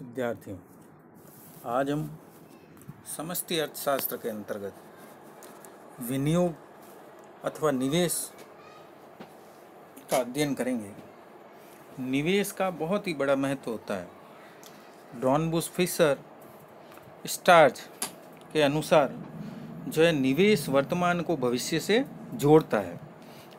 विद्यार्थियों आज हम समष्टि अर्थशास्त्र के अंतर्गत विनियोग अथवा निवेश का अध्ययन करेंगे निवेश का बहुत ही बड़ा महत्व होता है डॉनबुस फिशर स्टार्च के अनुसार जो है निवेश वर्तमान को भविष्य से जोड़ता है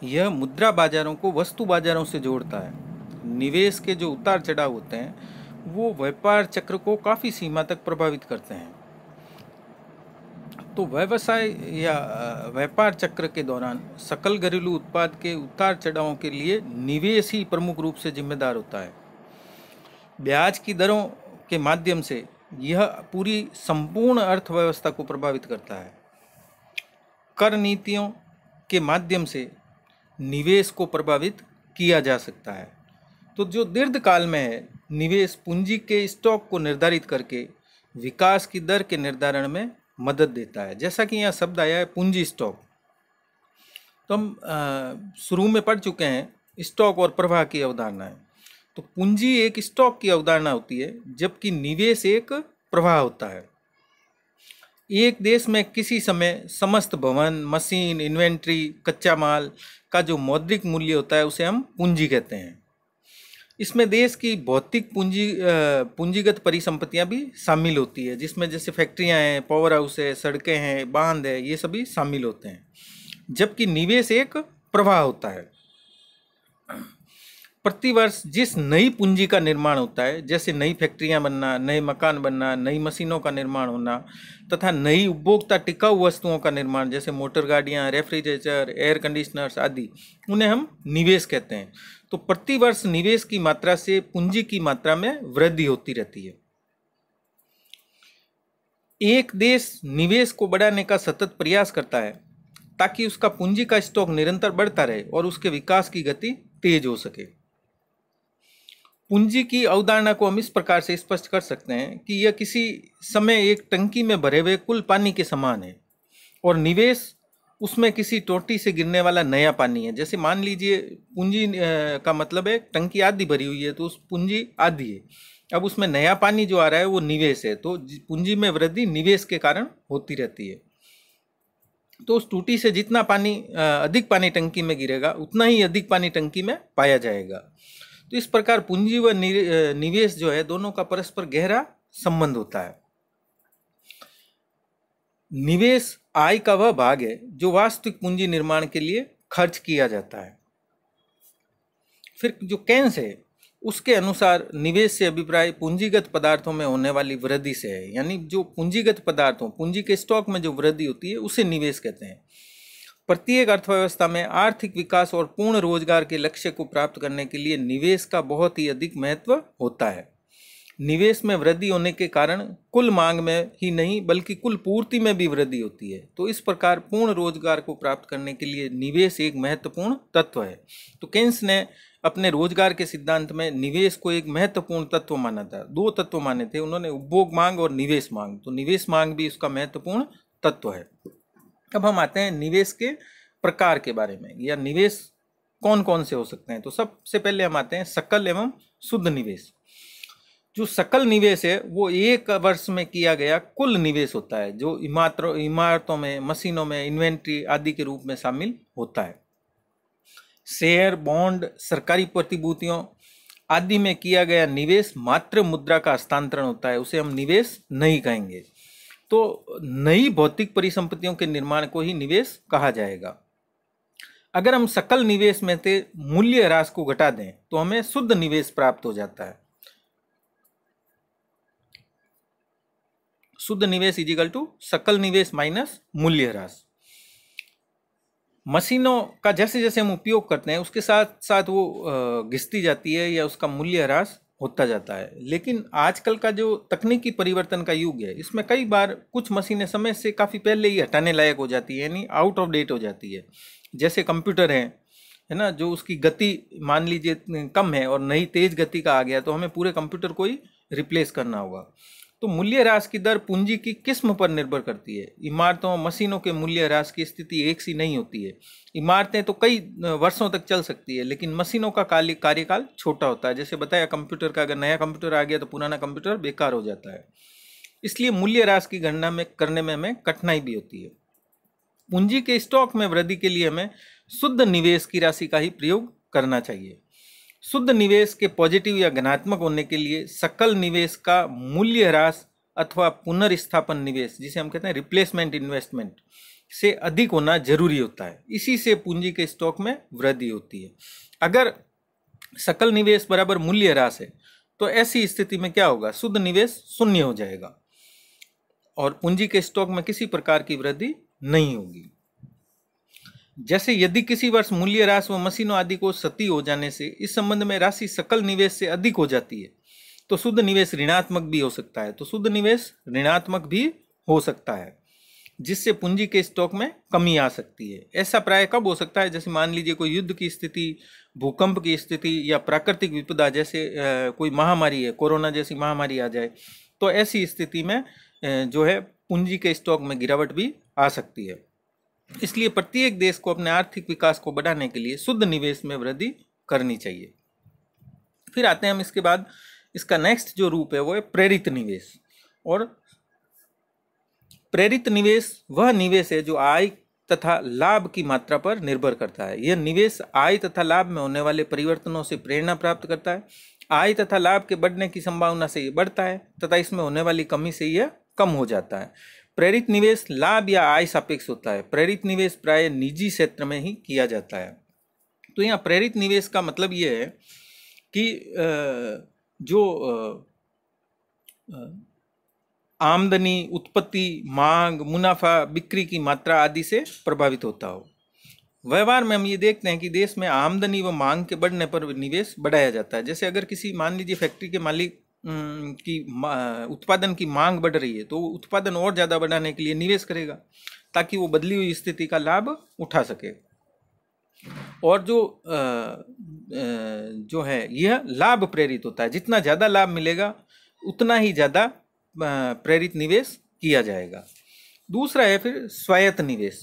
यह मुद्रा बाजारों को वस्तु बाजारों से जोड़ता है निवेश के जो उतार चढ़ाव होते हैं वो व्यापार चक्र को काफ़ी सीमा तक प्रभावित करते हैं तो व्यवसाय या व्यापार चक्र के दौरान सकल घरेलू उत्पाद के उतार चढ़ावों के लिए निवेश ही प्रमुख रूप से जिम्मेदार होता है ब्याज की दरों के माध्यम से यह पूरी संपूर्ण अर्थव्यवस्था को प्रभावित करता है कर नीतियों के माध्यम से निवेश को प्रभावित किया जा सकता है तो जो दीर्घकाल में है निवेश पूंजी के स्टॉक को निर्धारित करके विकास की दर के निर्धारण में मदद देता है जैसा कि यहाँ शब्द आया है पूंजी स्टॉक तो हम शुरू में पढ़ चुके हैं स्टॉक और प्रवाह की अवधारणाएं तो पूंजी एक स्टॉक की अवधारणा होती है जबकि निवेश एक प्रवाह होता है एक देश में किसी समय समस्त भवन मशीन इन्वेंट्री कच्चा माल का जो मौद्रिक मूल्य होता है उसे हम पूंजी कहते हैं इसमें देश की भौतिक पूंजी पूंजीगत परिसंपत्तियां भी शामिल होती है जिसमें जैसे फैक्ट्रियां हैं पावर हाउस है सड़कें हैं बांध है ये सभी शामिल होते हैं जबकि निवेश एक प्रवाह होता है प्रतिवर्ष जिस नई पूंजी का निर्माण होता है जैसे नई फैक्ट्रियां बनना नए मकान बनना नई मशीनों का निर्माण होना तथा नई उपभोक्ता टिकाऊ वस्तुओं का निर्माण जैसे मोटर गाड़ियाँ रेफ्रिजरेटर एयर कंडीशनर्स आदि उन्हें हम निवेश कहते हैं तो प्रतिवर्ष निवेश की मात्रा से पूंजी की मात्रा में वृद्धि होती रहती है एक देश निवेश को बढ़ाने का सतत प्रयास करता है ताकि उसका पूंजी का स्टॉक निरंतर बढ़ता रहे और उसके विकास की गति तेज हो सके पूंजी की अवधारणा को हम इस प्रकार से स्पष्ट कर सकते हैं कि यह किसी समय एक टंकी में भरे हुए कुल पानी के समान है और निवेश उसमें किसी टोटी से गिरने वाला नया पानी है जैसे मान लीजिए पूंजी का मतलब है टंकी आधी भरी हुई है तो उस पूंजी आधी है अब उसमें नया पानी जो आ रहा है वो निवेश है तो पूंजी में वृद्धि निवेश के कारण होती रहती है तो उस टूटी से जितना पानी अधिक पानी टंकी में गिरेगा उतना ही अधिक पानी टंकी में पाया जाएगा तो इस प्रकार पूंजी व निवेश जो है दोनों का परस्पर गहरा संबंध होता है निवेश आय का वह भाग है जो वास्तविक पूंजी निर्माण के लिए खर्च किया जाता है फिर जो कैंस है उसके अनुसार निवेश से अभिप्राय पूंजीगत पदार्थों में होने वाली वृद्धि से है यानी जो पूंजीगत पदार्थों पूंजी के स्टॉक में जो वृद्धि होती है उसे निवेश कहते हैं प्रत्येक अर्थव्यवस्था में आर्थिक विकास और पूर्ण रोजगार के लक्ष्य को प्राप्त करने के लिए निवेश का बहुत ही अधिक महत्व होता है निवेश में वृद्धि होने के कारण कुल मांग में ही नहीं बल्कि कुल पूर्ति में भी वृद्धि होती है तो इस प्रकार पूर्ण रोजगार को प्राप्त करने के लिए निवेश एक महत्वपूर्ण तत्व है तो केन्स ने अपने रोजगार के सिद्धांत में निवेश को एक महत्वपूर्ण तत्व माना था दो तत्व माने थे उन्होंने उपभोग मांग और निवेश मांग तो निवेश मांग भी उसका महत्वपूर्ण तत्व है अब हम आते हैं निवेश के प्रकार के बारे में या निवेश कौन कौन से हो सकते हैं तो सबसे पहले हम आते हैं सकल एवं शुद्ध निवेश जो सकल निवेश है वो एक वर्ष में किया गया कुल निवेश होता है जो इमात्र इमारतों में मशीनों में इन्वेंट्री आदि के रूप में शामिल होता है शेयर बॉन्ड सरकारी प्रतिभूतियों आदि में किया गया निवेश मात्र मुद्रा का हस्तांतरण होता है उसे हम निवेश नहीं कहेंगे तो नई भौतिक परिसंपत्तियों के निर्माण को ही निवेश कहा जाएगा अगर हम सकल निवेश में से मूल्य ह्रास को घटा दें तो हमें शुद्ध निवेश प्राप्त हो जाता है शुद्ध निवेश इजिकल टू सकल निवेश माइनस मूल्य ह्रास मशीनों का जैसे जैसे हम उपयोग करते हैं उसके साथ साथ वो घिसती जाती है या उसका मूल्य ह्रास होता जाता है लेकिन आजकल का जो तकनीकी परिवर्तन का युग है इसमें कई बार कुछ मशीनें समय से काफ़ी पहले ही हटाने लायक हो जाती है यानी आउट ऑफ डेट हो जाती है जैसे कंप्यूटर हैं है ना जो उसकी गति मान लीजिए कम है और नई तेज़ गति का आ गया तो हमें पूरे कंप्यूटर को ही रिप्लेस करना होगा तो मूल्य ह्रास की दर पूंजी की किस्म पर निर्भर करती है इमारतों मशीनों के मूल्य ह्रास की स्थिति एक सी नहीं होती है इमारतें तो कई वर्षों तक चल सकती है लेकिन मशीनों का कार्यकाल छोटा होता है जैसे बताया कंप्यूटर का अगर नया कंप्यूटर आ गया तो पुराना कंप्यूटर बेकार हो जाता है इसलिए मूल्य ह्रास की गणना में करने में हमें कठिनाई भी होती है पूंजी के स्टॉक में वृद्धि के लिए हमें शुद्ध निवेश की राशि का ही प्रयोग करना चाहिए शुद्ध निवेश के पॉजिटिव या घनात्मक होने के लिए सकल निवेश का मूल्य ह्रास अथवा पुनर्स्थापन निवेश जिसे हम कहते हैं रिप्लेसमेंट इन्वेस्टमेंट से अधिक होना जरूरी होता है इसी से पूंजी के स्टॉक में वृद्धि होती है अगर सकल निवेश बराबर मूल्य ह्रास है तो ऐसी स्थिति में क्या होगा शुद्ध निवेश शून्य हो जाएगा और पूंजी के स्टॉक में किसी प्रकार की वृद्धि नहीं होगी जैसे यदि किसी वर्ष मूल्य रास व मशीनों आदि को सती हो जाने से इस संबंध में राशि सकल निवेश से अधिक हो जाती है तो शुद्ध निवेश ऋणात्मक भी हो सकता है तो शुद्ध निवेश ऋणात्मक भी हो सकता है जिससे पूंजी के स्टॉक में कमी आ सकती है ऐसा प्राय कब हो सकता है जैसे मान लीजिए कोई युद्ध की स्थिति भूकंप की स्थिति या प्राकृतिक विपदा जैसे कोई महामारी है कोरोना जैसी महामारी आ जाए तो ऐसी स्थिति में जो है पूंजी के स्टॉक में गिरावट भी आ सकती है इसलिए प्रत्येक देश को अपने आर्थिक विकास को बढ़ाने के लिए शुद्ध निवेश में वृद्धि करनी चाहिए फिर आते हैं हम इसके बाद इसका नेक्स्ट जो रूप है वो है प्रेरित निवेश और प्रेरित निवेश वह निवेश है जो आय तथा लाभ की मात्रा पर निर्भर करता है यह निवेश आय तथा लाभ में होने वाले परिवर्तनों से प्रेरणा प्राप्त करता है आय तथा लाभ के बढ़ने की संभावना से यह बढ़ता है तथा इसमें होने वाली कमी से यह कम हो जाता है प्रेरित निवेश लाभ या आय सापेक्ष होता है प्रेरित निवेश प्राय निजी क्षेत्र में ही किया जाता है तो यहाँ प्रेरित निवेश का मतलब ये है कि जो आमदनी उत्पत्ति मांग मुनाफा बिक्री की मात्रा आदि से प्रभावित होता हो व्यवहार में हम ये देखते हैं कि देश में आमदनी व मांग के बढ़ने पर निवेश बढ़ाया जाता है जैसे अगर किसी मान लीजिए फैक्ट्री के मालिक की उत्पादन की मांग बढ़ रही है तो उत्पादन और ज़्यादा बढ़ाने के लिए निवेश करेगा ताकि वो बदली हुई स्थिति का लाभ उठा सके और जो जो है यह लाभ प्रेरित होता है जितना ज़्यादा लाभ मिलेगा उतना ही ज़्यादा प्रेरित निवेश किया जाएगा दूसरा है फिर स्वायत्त निवेश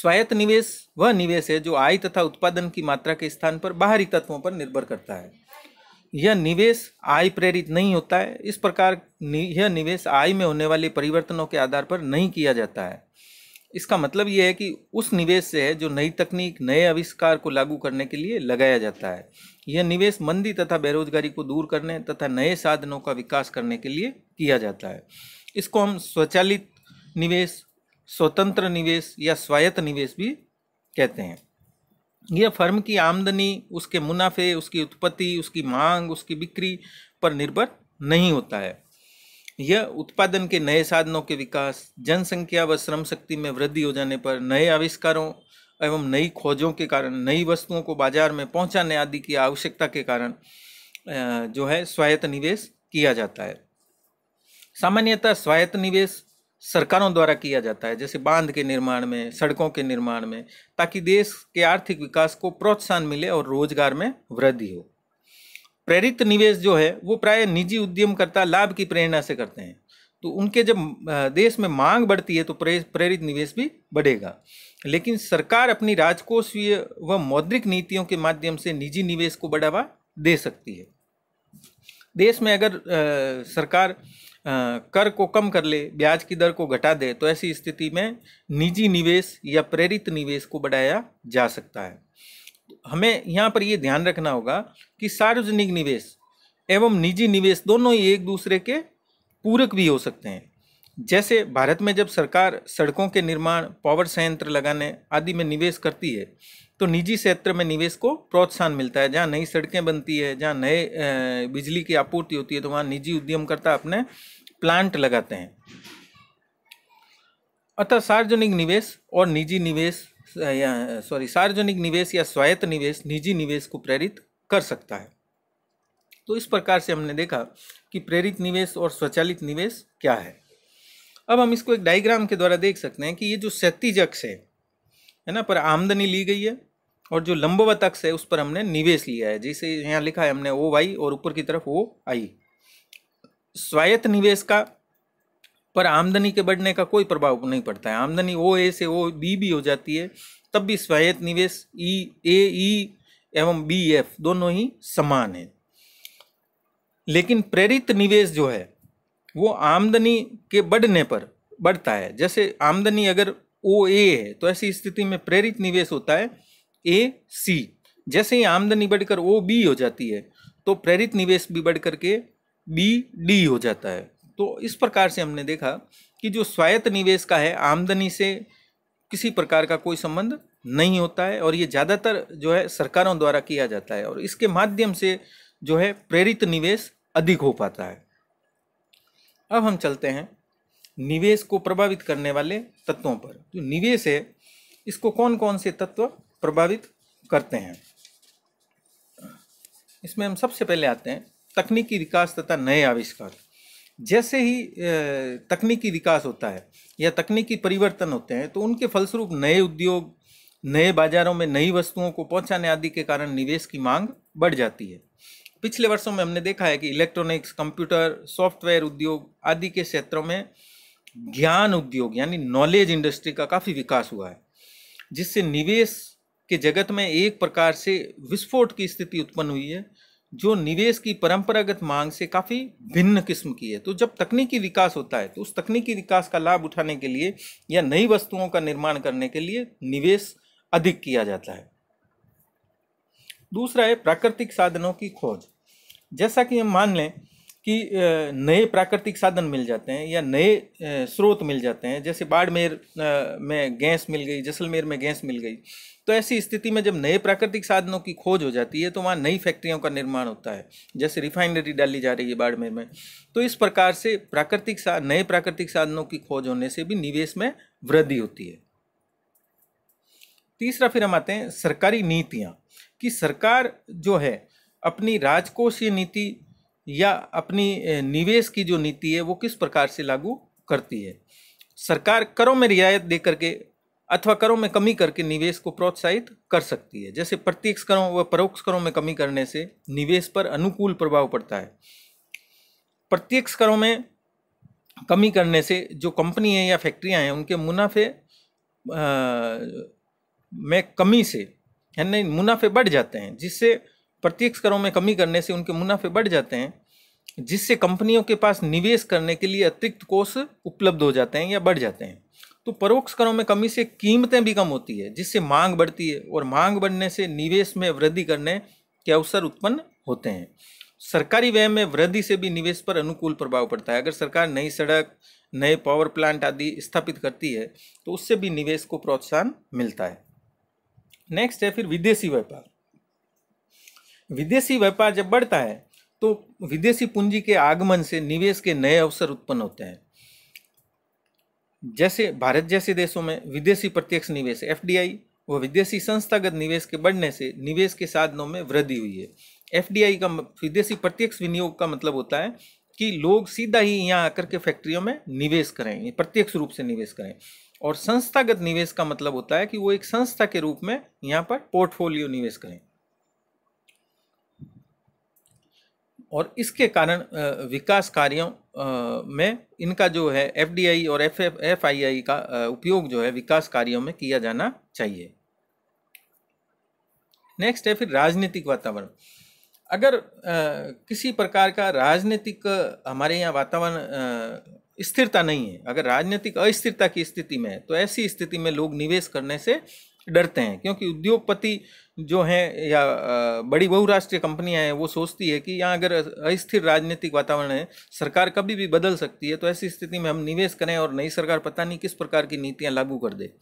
स्वायत्त निवेश वह निवेश है जो आय तथा उत्पादन की मात्रा के स्थान पर बाहरी तत्वों पर निर्भर करता है यह निवेश आय प्रेरित नहीं होता है इस प्रकार यह निवेश आय में होने वाले परिवर्तनों के आधार पर नहीं किया जाता है इसका मतलब यह है कि उस निवेश से है जो नई तकनीक नए आविष्कार को लागू करने के लिए लगाया जाता है यह निवेश मंदी तथा बेरोजगारी को दूर करने तथा नए साधनों का विकास करने के लिए किया जाता है इसको हम स्वचालित निवेश स्वतंत्र निवेश या स्वायत्त निवेश भी कहते हैं यह फर्म की आमदनी उसके मुनाफे उसकी उत्पत्ति उसकी मांग उसकी बिक्री पर निर्भर नहीं होता है यह उत्पादन के नए साधनों के विकास जनसंख्या व श्रम शक्ति में वृद्धि हो जाने पर नए आविष्कारों एवं नई खोजों के कारण नई वस्तुओं को बाजार में पहुंचाने आदि की आवश्यकता के कारण जो है स्वायत्त निवेश किया जाता है सामान्यतः स्वायत्त निवेश सरकारों द्वारा किया जाता है जैसे बांध के निर्माण में सड़कों के निर्माण में ताकि देश के आर्थिक विकास को प्रोत्साहन मिले और रोजगार में वृद्धि हो प्रेरित निवेश जो है वो प्राय निजी उद्यमकर्ता लाभ की प्रेरणा से करते हैं तो उनके जब देश में मांग बढ़ती है तो प्रेरित निवेश भी बढ़ेगा लेकिन सरकार अपनी राजकोषीय व मौद्रिक नीतियों के माध्यम से निजी निवेश को बढ़ावा दे सकती है देश में अगर आ, सरकार कर को कम कर ले ब्याज की दर को घटा दे तो ऐसी स्थिति में निजी निवेश या प्रेरित निवेश को बढ़ाया जा सकता है हमें यहाँ पर ये ध्यान रखना होगा कि सार्वजनिक निवेश एवं निजी निवेश दोनों ही एक दूसरे के पूरक भी हो सकते हैं जैसे भारत में जब सरकार सड़कों के निर्माण पावर संयंत्र लगाने आदि में निवेश करती है तो निजी क्षेत्र में निवेश को प्रोत्साहन मिलता है जहाँ नई सड़कें बनती है जहाँ नए बिजली की आपूर्ति होती है तो वहाँ निजी उद्यमकर्ता अपने प्लांट लगाते हैं अतः सार्वजनिक निवेश और निजी निवेश या सॉरी सार्वजनिक निवेश या स्वायत्त निवेश निजी निवेश को प्रेरित कर सकता है तो इस प्रकार से हमने देखा कि प्रेरित निवेश और स्वचालित निवेश क्या है अब हम इसको एक डायग्राम के द्वारा देख सकते हैं कि ये जो क्षतिज अक्ष है है ना पर आमदनी ली गई है और जो लंबवत अक्ष है उस पर हमने निवेश लिया है जैसे यहाँ लिखा है हमने ओ वाई और ऊपर की तरफ ओ आई स्वायत्त निवेश का पर आमदनी के बढ़ने का कोई प्रभाव नहीं पड़ता है आमदनी ओ ए से ओ बी भी हो जाती है तब भी स्वायत्त निवेश ई ए ई एवं बी एफ दोनों ही समान है लेकिन प्रेरित निवेश जो है वो आमदनी के बढ़ने पर बढ़ता है जैसे आमदनी अगर ओ ए है तो ऐसी स्थिति में प्रेरित निवेश होता है ए सी जैसे ही आमदनी बढ़कर ओ बी हो जाती है तो प्रेरित निवेश भी बढ़ करके बी डी हो जाता है तो इस प्रकार से हमने देखा कि जो स्वायत्त निवेश का है आमदनी से किसी प्रकार का कोई संबंध नहीं होता है और ये ज़्यादातर जो है सरकारों द्वारा किया जाता है और इसके माध्यम से जो है प्रेरित निवेश अधिक हो पाता है अब हम चलते हैं निवेश को प्रभावित करने वाले तत्वों पर जो निवेश है इसको कौन कौन से तत्व प्रभावित करते हैं इसमें हम सबसे पहले आते हैं तकनीकी विकास तथा नए आविष्कार जैसे ही तकनीकी विकास होता है या तकनीकी परिवर्तन होते हैं तो उनके फलस्वरूप नए उद्योग नए बाजारों में नई वस्तुओं को पहुंचाने आदि के कारण निवेश की मांग बढ़ जाती है पिछले वर्षों में हमने देखा है कि इलेक्ट्रॉनिक्स कंप्यूटर सॉफ्टवेयर उद्योग आदि के क्षेत्रों में ज्ञान उद्योग यानी नॉलेज इंडस्ट्री का काफ़ी विकास हुआ है जिससे निवेश के जगत में एक प्रकार से विस्फोट की स्थिति उत्पन्न हुई है जो निवेश की परंपरागत मांग से काफ़ी भिन्न किस्म की है तो जब तकनीकी विकास होता है तो उस तकनीकी विकास का लाभ उठाने के लिए या नई वस्तुओं का निर्माण करने के लिए निवेश अधिक किया जाता है दूसरा है प्राकृतिक साधनों की खोज जैसा कि हम मान लें कि नए प्राकृतिक साधन मिल जाते हैं या नए स्रोत मिल जाते हैं जैसे बाड़मेर में गैस मिल गई जैसलमेर में गैस मिल गई तो ऐसी स्थिति में जब नए प्राकृतिक साधनों की खोज हो जाती है तो वहाँ नई फैक्ट्रियों का निर्माण होता है जैसे रिफाइनरी डाली जा रही है बाड़मेर में तो इस प्रकार से प्राकृतिक नए प्राकृतिक साधनों की खोज होने से भी निवेश में वृद्धि होती है तीसरा फिर हम आते हैं सरकारी नीतियाँ कि सरकार जो है अपनी राजकोषीय नीति या अपनी निवेश की जो नीति है वो किस प्रकार से लागू करती है सरकार करों में रियायत दे करके अथवा करों में कमी करके निवेश को प्रोत्साहित कर सकती है जैसे प्रत्यक्ष करों व परोक्ष करों में कमी करने से निवेश पर अनुकूल प्रभाव पड़ता है प्रत्यक्ष करों में कमी करने से जो कंपनी है या फैक्ट्रियां हैं उनके मुनाफे में कमी से यानी मुनाफे बढ़ जाते हैं जिससे प्रत्यक्ष करों में कमी करने से उनके मुनाफे बढ़ जाते हैं जिससे कंपनियों के पास निवेश करने के लिए अतिरिक्त कोष उपलब्ध हो जाते हैं या बढ़ जाते हैं तो परोक्ष करों में कमी से कीमतें भी कम होती है जिससे मांग बढ़ती है और मांग बढ़ने से निवेश में वृद्धि करने के अवसर उत्पन्न होते हैं सरकारी व्यय में वृद्धि से भी निवेश पर अनुकूल प्रभाव पड़ता है अगर सरकार नई सड़क नए पावर प्लांट आदि स्थापित करती है तो उससे भी निवेश को प्रोत्साहन मिलता है नेक्स्ट है फिर विदेशी व्यापार विदेशी व्यापार जब बढ़ता है तो विदेशी पूंजी के आगमन से निवेश के नए अवसर उत्पन्न होते हैं जैसे भारत जैसे देशों में विदेशी प्रत्यक्ष निवेश एफ व विदेशी संस्थागत निवेश के बढ़ने से निवेश के साधनों में वृद्धि हुई है एफ का विदेशी प्रत्यक्ष विनियोग का मतलब होता है कि लोग सीधा ही यहाँ आकर के फैक्ट्रियों में निवेश करें प्रत्यक्ष रूप से निवेश करें और संस्थागत निवेश का मतलब होता है कि वो एक संस्था के रूप में यहाँ पर पोर्टफोलियो निवेश करें और इसके कारण विकास कार्यों में इनका जो है एफ और एफ एफ आई आई का उपयोग जो है विकास कार्यों में किया जाना चाहिए नेक्स्ट है फिर राजनीतिक वातावरण अगर किसी प्रकार का राजनीतिक हमारे यहाँ वातावरण स्थिरता नहीं है अगर राजनीतिक अस्थिरता की स्थिति में है तो ऐसी स्थिति में लोग निवेश करने से डरते हैं क्योंकि उद्योगपति जो हैं या बड़ी बहुराष्ट्रीय कंपनियां हैं वो सोचती है कि यहाँ अगर अस्थिर राजनीतिक वातावरण है सरकार कभी भी बदल सकती है तो ऐसी स्थिति में हम निवेश करें और नई सरकार पता नहीं किस प्रकार की नीतियाँ लागू कर दे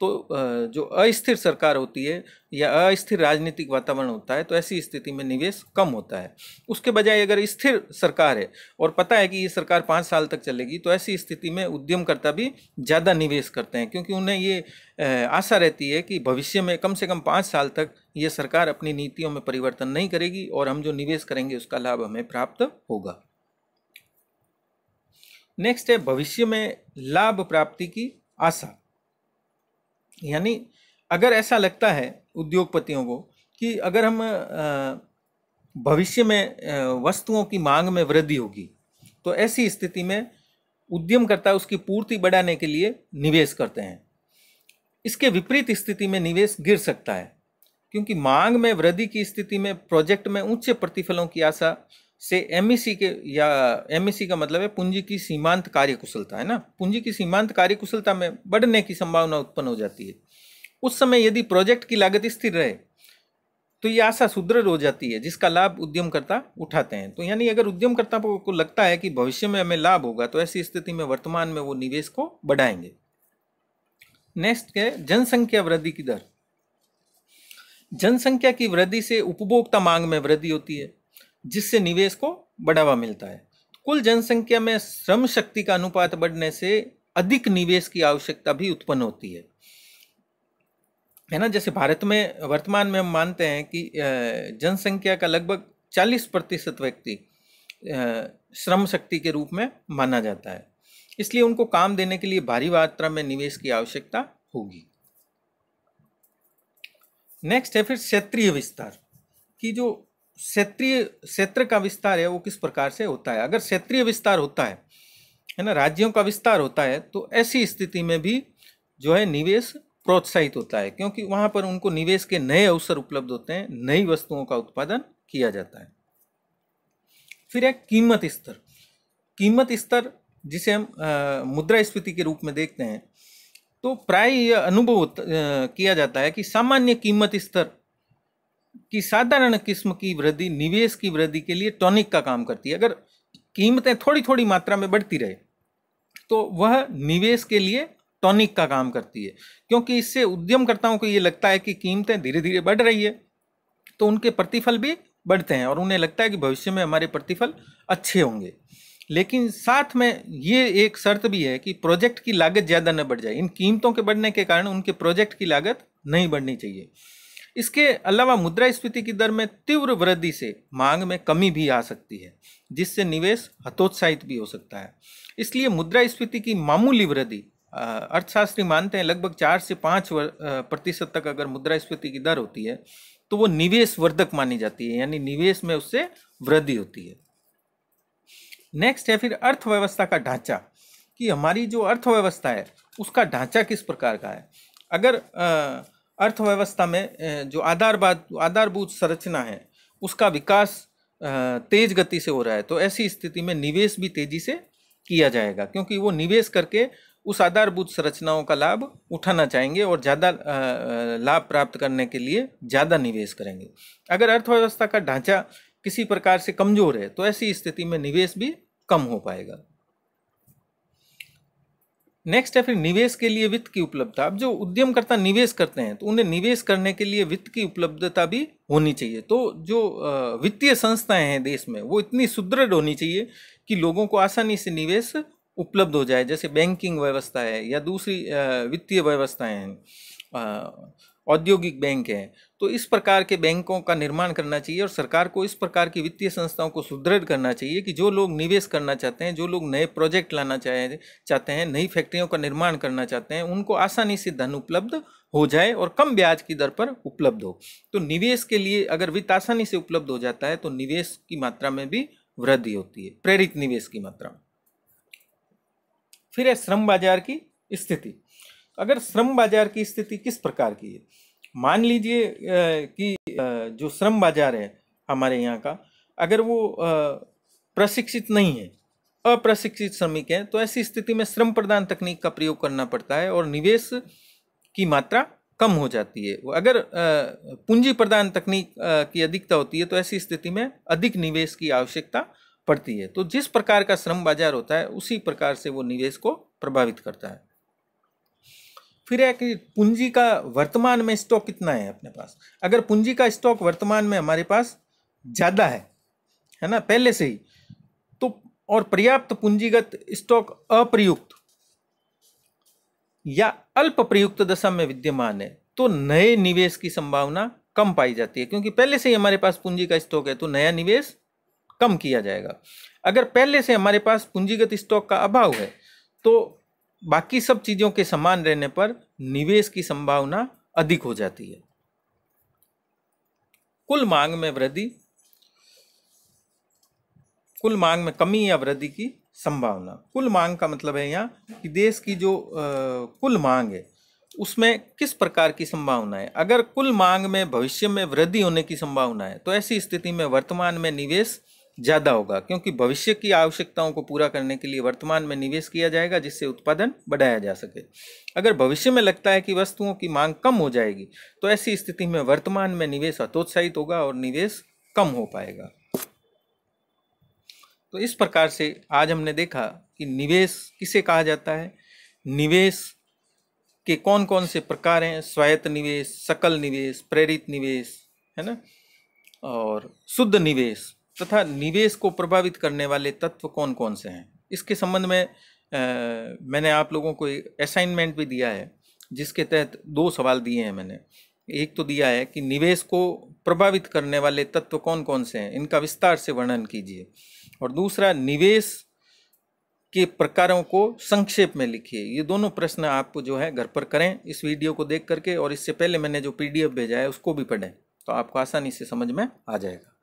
तो जो अस्थिर सरकार होती है या अस्थिर राजनीतिक वातावरण होता है तो ऐसी स्थिति में निवेश कम होता है उसके बजाय अगर स्थिर सरकार है और पता है कि ये सरकार पाँच साल तक चलेगी तो ऐसी स्थिति में उद्यमकर्ता भी ज़्यादा निवेश करते हैं क्योंकि उन्हें ये आशा रहती है कि भविष्य में कम से कम पाँच साल तक ये सरकार अपनी नीतियों में परिवर्तन नहीं करेगी और हम जो निवेश करेंगे उसका लाभ हमें प्राप्त होगा नेक्स्ट है भविष्य में लाभ प्राप्ति की आशा यानी अगर ऐसा लगता है उद्योगपतियों को कि अगर हम भविष्य में वस्तुओं की मांग में वृद्धि होगी तो ऐसी स्थिति में उद्यमकर्ता उसकी पूर्ति बढ़ाने के लिए निवेश करते हैं इसके विपरीत स्थिति में निवेश गिर सकता है क्योंकि मांग में वृद्धि की स्थिति में प्रोजेक्ट में ऊंचे प्रतिफलों की आशा से एम e के या एम e का मतलब है पूंजी की सीमांत कार्य कुशलता है ना पूंजी की सीमांत कार्य कुशलता में बढ़ने की संभावना उत्पन्न हो जाती है उस समय यदि प्रोजेक्ट की लागत स्थिर रहे तो ये आशा सुदृढ़ हो जाती है जिसका लाभ उद्यमकर्ता उठाते हैं तो यानी अगर उद्यमकर्ता को लगता है कि भविष्य में हमें लाभ होगा तो ऐसी स्थिति में वर्तमान में वो निवेश को बढ़ाएंगे नेक्स्ट है जनसंख्या वृद्धि की दर जनसंख्या की वृद्धि से उपभोक्ता मांग में वृद्धि होती है जिससे निवेश को बढ़ावा मिलता है कुल जनसंख्या में श्रम शक्ति का अनुपात बढ़ने से अधिक निवेश की आवश्यकता भी उत्पन्न होती है है ना जैसे भारत में वर्तमान में हम मानते हैं कि जनसंख्या का लगभग 40 प्रतिशत व्यक्ति श्रम शक्ति के रूप में माना जाता है इसलिए उनको काम देने के लिए भारी मात्रा में निवेश की आवश्यकता होगी नेक्स्ट है फिर क्षेत्रीय विस्तार की जो क्षेत्रीय क्षेत्र का विस्तार है वो किस प्रकार से होता है अगर क्षेत्रीय विस्तार होता है है ना राज्यों का विस्तार होता है तो ऐसी स्थिति में भी जो है निवेश प्रोत्साहित होता है क्योंकि वहाँ पर उनको निवेश के नए अवसर उपलब्ध होते हैं नई वस्तुओं का उत्पादन किया जाता है फिर है कीमत स्तर कीमत स्तर जिसे हम मुद्रा स्फीति के रूप में देखते हैं तो प्राय यह अनुभव किया जाता है कि सामान्य कीमत स्तर कि साधारण किस्म की वृद्धि निवेश की वृद्धि के लिए टॉनिक का काम करती है अगर कीमतें थोड़ी थोड़ी मात्रा में बढ़ती रहे तो वह निवेश के लिए टॉनिक का काम करती है क्योंकि इससे उद्यमकर्ताओं को ये लगता है कि कीमतें धीरे धीरे बढ़ रही है तो उनके प्रतिफल भी बढ़ते हैं और उन्हें लगता है कि भविष्य में हमारे प्रतिफल अच्छे होंगे लेकिन साथ में ये एक शर्त भी है कि प्रोजेक्ट की लागत ज़्यादा न बढ़ जाए इन कीमतों के बढ़ने के कारण उनके प्रोजेक्ट की लागत नहीं बढ़नी चाहिए इसके अलावा मुद्रास्फीति की दर में तीव्र वृद्धि से मांग में कमी भी आ सकती है जिससे निवेश हतोत्साहित भी हो सकता है इसलिए मुद्रास्फीति की मामूली वृद्धि अर्थशास्त्री मानते हैं लगभग चार से पाँच प्रतिशत तक अगर मुद्रास्फीति की दर होती है तो वो निवेश वर्धक मानी जाती है यानी निवेश में उससे वृद्धि होती है नेक्स्ट है फिर अर्थव्यवस्था का ढांचा कि हमारी जो अर्थव्यवस्था है उसका ढांचा किस प्रकार का है अगर आ, अर्थव्यवस्था में जो आधारवाद आधारभूत संरचना है उसका विकास तेज गति से हो रहा है तो ऐसी स्थिति में निवेश भी तेजी से किया जाएगा क्योंकि वो निवेश करके उस आधारभूत संरचनाओं का लाभ उठाना चाहेंगे और ज़्यादा लाभ प्राप्त करने के लिए ज़्यादा निवेश करेंगे अगर अर्थव्यवस्था का ढांचा किसी प्रकार से कमज़ोर है तो ऐसी स्थिति में निवेश भी कम हो पाएगा नेक्स्ट है फिर निवेश के लिए वित्त की उपलब्धता अब जो उद्यमकर्ता निवेश करते हैं तो उन्हें निवेश करने के लिए वित्त की उपलब्धता भी होनी चाहिए तो जो वित्तीय संस्थाएं हैं देश में वो इतनी सुदृढ़ होनी चाहिए कि लोगों को आसानी से निवेश उपलब्ध हो जाए जैसे बैंकिंग व्यवस्था है या दूसरी वित्तीय व्यवस्थाएं हैं औद्योगिक बैंक हैं तो इस प्रकार के बैंकों का निर्माण करना चाहिए और सरकार को इस प्रकार की वित्तीय संस्थाओं को सुदृढ़ करना चाहिए कि जो लोग निवेश करना चाहते हैं जो लोग नए प्रोजेक्ट लाना चाहे चाहते हैं नई फैक्ट्रियों का निर्माण करना चाहते हैं उनको आसानी से धन उपलब्ध हो जाए और कम ब्याज की दर पर उपलब्ध हो तो निवेश के लिए अगर वित्त आसानी से उपलब्ध हो जाता है तो निवेश की मात्रा में भी वृद्धि होती है प्रेरित निवेश की मात्रा में फिर है श्रम बाजार की स्थिति अगर श्रम बाजार की स्थिति किस प्रकार की है मान लीजिए कि जो श्रम बाजार है हमारे यहाँ का अगर वो प्रशिक्षित नहीं है अप्रशिक्षित श्रमिक हैं तो ऐसी स्थिति में श्रम प्रदान तकनीक का प्रयोग करना पड़ता है और निवेश की मात्रा कम हो जाती है अगर पूंजी प्रदान तकनीक की अधिकता होती है तो ऐसी स्थिति में अधिक निवेश की आवश्यकता पड़ती है तो जिस प्रकार का श्रम बाजार होता है उसी प्रकार से वो निवेश को प्रभावित करता है फिर है कि पूंजी का वर्तमान में स्टॉक कितना है अपने पास अगर पूंजी का स्टॉक वर्तमान में हमारे पास ज़्यादा है है ना पहले से ही तो और पर्याप्त पूंजीगत स्टॉक अप्रयुक्त या अल्प प्रयुक्त दशा में विद्यमान है तो नए निवेश की संभावना कम पाई जाती है क्योंकि पहले से ही हमारे पास पूंजी का स्टॉक है तो नया निवेश कम किया जाएगा अगर पहले से हमारे पास पूंजीगत स्टॉक का अभाव है तो बाकी सब चीज़ों के समान रहने पर निवेश की संभावना अधिक हो जाती है कुल मांग में वृद्धि कुल मांग में कमी या वृद्धि की संभावना कुल मांग का मतलब है यहाँ कि देश की जो आ, कुल मांग है उसमें किस प्रकार की संभावना है अगर कुल मांग में भविष्य में वृद्धि होने की संभावना है तो ऐसी स्थिति में वर्तमान में निवेश ज़्यादा होगा क्योंकि भविष्य की आवश्यकताओं को पूरा करने के लिए वर्तमान में निवेश किया जाएगा जिससे उत्पादन बढ़ाया जा सके अगर भविष्य में लगता है कि वस्तुओं की मांग कम हो जाएगी तो ऐसी स्थिति में वर्तमान में निवेश हतोत्साहित होगा और निवेश कम हो पाएगा तो इस प्रकार से आज हमने देखा कि निवेश किसे कहा जाता है निवेश के कौन कौन से प्रकार हैं स्वायत्त निवेश सकल निवेश प्रेरित निवेश है ना और शुद्ध निवेश तथा निवेश को प्रभावित करने वाले तत्व कौन कौन से हैं इसके संबंध में आ, मैंने आप लोगों को असाइनमेंट भी दिया है जिसके तहत दो सवाल दिए हैं मैंने एक तो दिया है कि निवेश को प्रभावित करने वाले तत्व कौन कौन से हैं इनका विस्तार से वर्णन कीजिए और दूसरा निवेश के प्रकारों को संक्षेप में लिखिए ये दोनों प्रश्न आप जो है घर पर करें इस वीडियो को देख करके और इससे पहले मैंने जो पीडीएफ भेजा है उसको भी पढ़ें तो आपको आसानी से समझ में आ जाएगा